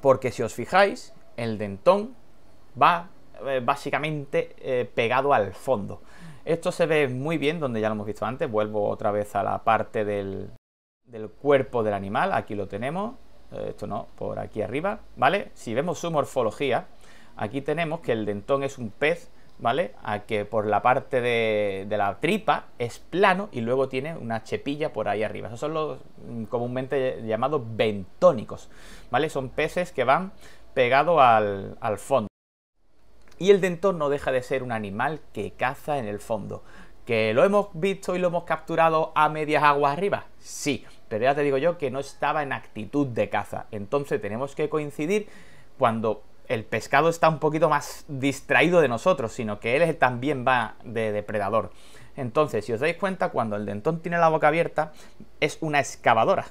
Porque si os fijáis, el dentón va eh, básicamente eh, pegado al fondo. Esto se ve muy bien donde ya lo hemos visto antes. Vuelvo otra vez a la parte del, del cuerpo del animal. Aquí lo tenemos. Eh, esto no, por aquí arriba. ¿Vale? Si vemos su morfología, aquí tenemos que el dentón es un pez ¿vale? A que por la parte de, la tripa es plano y luego tiene una chepilla por ahí arriba. Esos son los mm, comúnmente llamados bentónicos, ¿vale? Son peces que van pegados al, al fondo. Y el dentón no deja de ser un animal que caza en el fondo. ¿Que lo hemos visto y lo hemos capturado a medias aguas arriba? Sí, pero ya te digo yo que no estaba en actitud de caza. Entonces tenemos que coincidir cuando el pescado está un poquito más distraído de nosotros, sino que él también va de depredador. Entonces, si os dais cuenta, cuando el dentón tiene la boca abierta, es una excavadora.